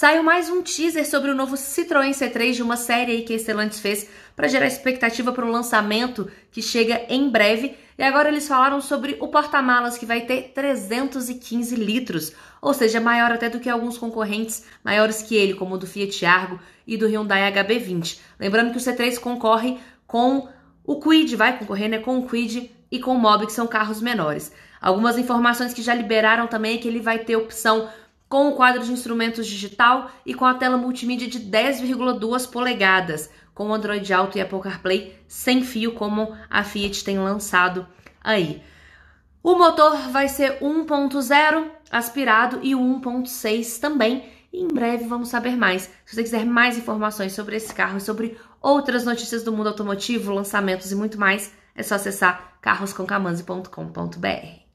Saiu mais um teaser sobre o novo Citroën C3 de uma série que a Stellantis fez para gerar é. expectativa para o lançamento que chega em breve. E agora eles falaram sobre o porta-malas que vai ter 315 litros, ou seja, maior até do que alguns concorrentes maiores que ele, como o do Fiat Argo e do Hyundai HB20. Lembrando que o C3 concorre com o Quid, vai concorrer né, com o Quid e com o Mob, que são carros menores. Algumas informações que já liberaram também é que ele vai ter opção com o quadro de instrumentos digital e com a tela multimídia de 10,2 polegadas, com o Android Auto e Apple CarPlay sem fio, como a Fiat tem lançado aí. O motor vai ser 1.0 aspirado e 1.6 também. E em breve vamos saber mais. Se você quiser mais informações sobre esse carro e sobre outras notícias do mundo automotivo, lançamentos e muito mais, é só acessar carroscomcamanzi.com.br.